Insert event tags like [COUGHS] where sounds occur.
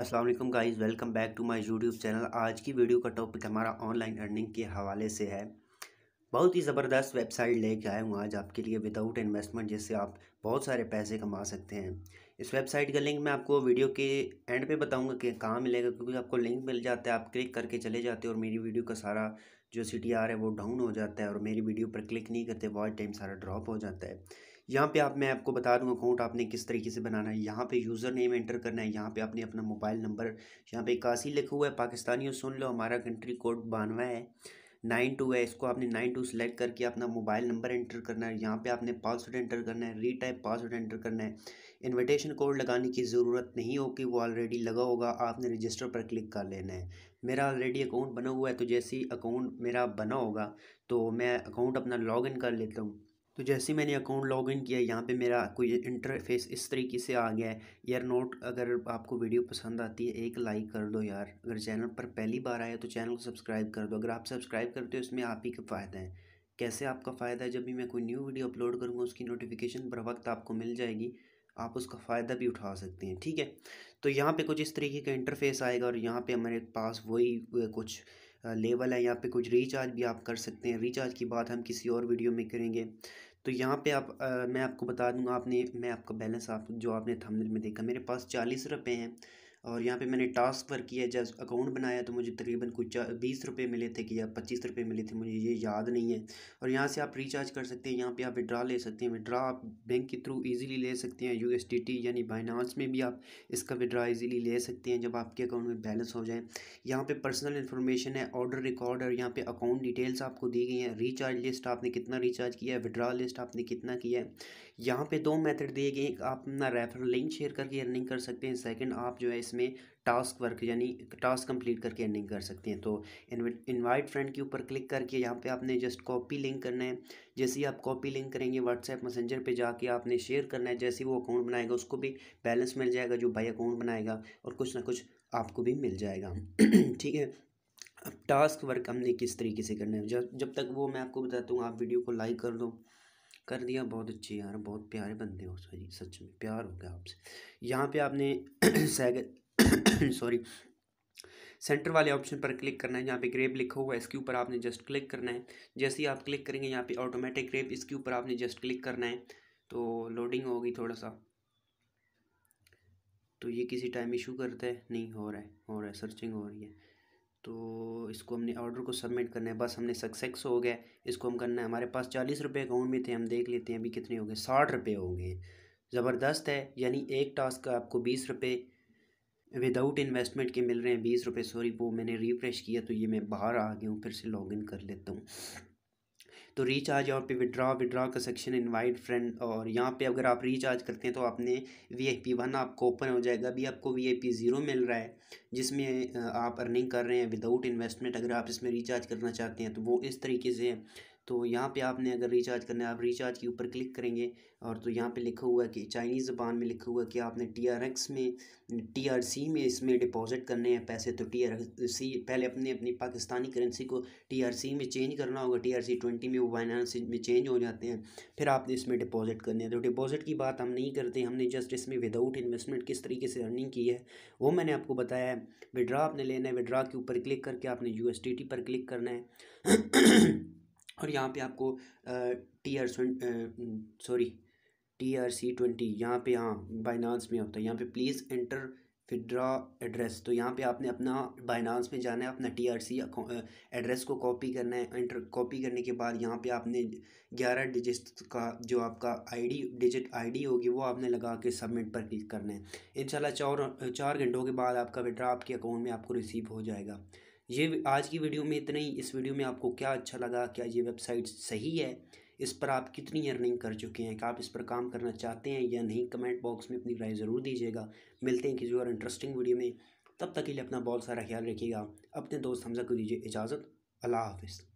Aslam guys welcome back to my YouTube channel आज की video का टॉपिक हमारा ऑनलाइन अर्निंग के हवाले से है बहुत ही ज़बरदस्त वेबसाइट लेके आया हूँ आज आपके लिए विदाउट इन्वेस्टमेंट जिससे आप बहुत सारे पैसे कमा सकते हैं इस वेबसाइट का लिंक मैं आपको वीडियो के एंड पे बताऊंगा कि कहाँ मिलेगा क्योंकि आपको लिंक मिल जाता है आप क्लिक करके चले जाते हो और मेरी वीडियो का सारा जो सी टी आर है वो डाउन हो जाता है और मेरी वीडियो पर क्लिक नहीं करते वॉच टाइम सारा ड्रॉप हो जाता है यहाँ पे आप मैं आपको बता दूँ अकाउंट आपने किस तरीके से बनाना है यहाँ पे यूज़र नेम एंटर करना है यहाँ पे आपने अपना मोबाइल नंबर यहाँ पे इक्यासी लिखा हुआ है पाकिस्तानियों सुन लो हमारा कंट्री कोड बानवा है नाइन टू है इसको आपने नाइन टू सेलेक्ट करके अपना मोबाइल नंबर एंटर करना है यहाँ पे आपने पासवर्ड एंटर करना है रीटाइप पासवर्ड एंटर करना है इनविटेशन कोड लगाने की ज़रूरत नहीं होगी वो ऑलरेडी लगा होगा आपने रजिस्टर पर क्लिक कर लेना है मेरा ऑलरेडी अकाउंट बना हुआ है तो जैसे ही अकाउंट मेरा बना होगा तो मैं अकाउंट अपना इन कर लेता हूँ तो जैसे मैंने अकाउंट लॉगिन किया यहाँ पे मेरा कोई इंटरफेस इस तरीके से आ गया है यार नोट अगर आपको वीडियो पसंद आती है एक लाइक कर दो यार अगर चैनल पर पहली बार आए तो चैनल को सब्सक्राइब कर दो अगर आप सब्सक्राइब करते हो इसमें आप ही का फ़ायदा है कैसे आपका फ़ायदा है जब भी मैं कोई न्यू वीडियो अपलोड करूँगा उसकी नोटिफिकेशन बर वक्त आपको मिल जाएगी आप उसका फ़ायदा भी उठा सकते हैं ठीक है तो यहाँ पे कुछ इस तरीके का इंटरफेस आएगा और यहाँ पे हमारे पास वही कुछ लेवल है यहाँ पे कुछ रिचार्ज भी आप कर सकते हैं रिचार्ज की बात हम किसी और वीडियो में करेंगे तो यहाँ पे आप आ, मैं आपको बता दूंगा आपने मैं आपका बैलेंस आप जो आपने थंबनेल में देखा मेरे पास चालीस रुपये हैं और यहाँ पे मैंने टास्क पर किया जब अकाउंट बनाया तो मुझे तकरीबन कुछ बीस रुपये मिले थे कि या पच्चीस रुपये मिले थे मुझे ये याद नहीं है और यहाँ से आप रिचार्ज कर सकते हैं यहाँ पे आप विड्रा ले सकते हैं विड्रा आप बैंक के थ्रू इजीली ले सकते हैं यू यानी बाइनास में भी आप इसका विड्रा ईज़िली ले सकते हैं जब आपके अकाउंट में बैलेंस हो जाए यहाँ पर पर्सनल इन्फॉर्मेशन है ऑर्डर रिकॉर्ड और यहाँ पर अकाउंट डिटेल्स आपको दी गई हैं रिचार्ज लिस्ट आपने कितना रिचार्ज किया है विड्रा लिस्ट आपने कितना किया है यहाँ पर दो मैथड दिए गए आप अपना रेफर लिंक शेयर करके अर्निंग कर सकते हैं सेकेंड आप जो है इसमें टास्क वर्क यानी टास्क कंप्लीट करके एंडिंग कर सकते हैं तो इनवाइट फ्रेंड के ऊपर क्लिक करके यहाँ पे आपने जस्ट कॉपी लिंक करना है जैसे ही आप कॉपी लिंक करेंगे व्हाट्सएप मैसेंजर पे जाके आपने शेयर करना है जैसे ही वो अकाउंट बनाएगा उसको भी बैलेंस मिल जाएगा जो भाई अकाउंट बनाएगा और कुछ ना कुछ आपको भी मिल जाएगा [CLEARS THROAT] ठीक है अब टास्क वर्क हमने किस तरीके से करना है जब जब तक वो मैं आपको बताता हूँ आप वीडियो को लाइक कर दो कर दिया बहुत अच्छे यार बहुत प्यारे बंदे हो सर जी सच में प्यार हो गया आपसे यहाँ पे आपने सॉरी [COUGHS] सेंटर [COUGHS] वाले ऑप्शन पर क्लिक करना है यहाँ पे ग्रेप लिखा हुआ है इसके ऊपर आपने जस्ट क्लिक करना है जैसे ही आप क्लिक करेंगे यहाँ पे ऑटोमेटिक ग्रेप इसके ऊपर आपने जस्ट क्लिक करना है तो लोडिंग होगी थोड़ा सा तो ये किसी टाइम इशू करता है नहीं हो रहा है हो रहा है सर्चिंग हो रही है तो इसको हमने ऑर्डर को सबमिट करना है बस हमने सक्सेस हो गया इसको हम करना है हमारे पास चालीस रुपये अकाउंट में थे हम देख लेते हैं अभी कितने हो गए साठ रुपये हो गए ज़बरदस्त है यानी एक टास्क का आपको बीस रुपये विदाउट इन्वेस्टमेंट के मिल रहे हैं बीस रुपये सॉरी वो मैंने रिफ़्रेश किया तो ये मैं बाहर आ गया हूँ फिर से लॉग कर लेता हूँ तो रिचार्ज यहाँ पे विड्रा विड्रा का सेक्शन इनवाइट फ्रेंड और यहाँ पे अगर आप रिचार्ज करते हैं तो आपने वी आई पी वन आपको ओपन हो जाएगा अभी आपको वी आई पी ज़ीरो मिल रहा है जिसमें आप अर्निंग कर रहे हैं विदाउट इन्वेस्टमेंट अगर आप इसमें रिचार्ज करना चाहते हैं तो वो इस तरीके से तो यहाँ पे आपने अगर रिचार्ज करना है आप रिचार्ज के ऊपर क्लिक करेंगे और तो यहाँ पे लिखा हुआ है कि चाइनीज़ ज़बान में लिखा हुआ है कि आपने टी आर एक्स में टी आर सी में इसमें डिपॉजिट करने हैं पैसे तो टी आर सी पहले अपने अपनी पाकिस्तानी करेंसी को टी आर सी में चेंज करना होगा टी आर सी ट्वेंटी में वो फाइनेंस में चेंज हो जाते हैं फिर आपने इसमें डिपॉजिट करने हैं तो डिपॉजिट की बात हम नहीं करते हमने जस्ट इसमें विदाउट इन्वेस्टमेंट किस तरीके से अर्निंग की है वो मैंने आपको बताया है विड्रा आपने लेना है विड्रा के ऊपर क्लिक करके आपने यू पर क्लिक करना है और यहाँ पे आपको T R sorry T R C twenty यहाँ पे हाँ बाइनांस में होता है यहाँ पे प्लीज़ एंटर विड्रा एड्रेस तो यहाँ पे आपने अपना बाइनांस में जाना है अपना टी आर सी एड्रेस को कॉपी करना है एंटर कॉपी करने के बाद यहाँ पे आपने ग्यारह डिजिट का जो आपका आईडी डिजिट आईडी होगी वो आपने लगा के सबमिट पर क्लिक करना है इंशाल्लाह चार चार घंटों के बाद आपका विड्रा आपके अकाउंट में आपको रिसीव हो जाएगा ये आज की वीडियो में इतना ही इस वीडियो में आपको क्या अच्छा लगा क्या ये वेबसाइट सही है इस पर आप कितनी अर्निंग कर चुके हैं क्या आप इस पर काम करना चाहते हैं या नहीं कमेंट बॉक्स में अपनी राय ज़रूर दीजिएगा मिलते हैं किसी और इंटरेस्टिंग वीडियो में तब तक के लिए अपना बहुत सारा ख्याल रखिएगा अपने दोस्त हमजा को दीजिए इजाज़त अल्लाह हाफिज़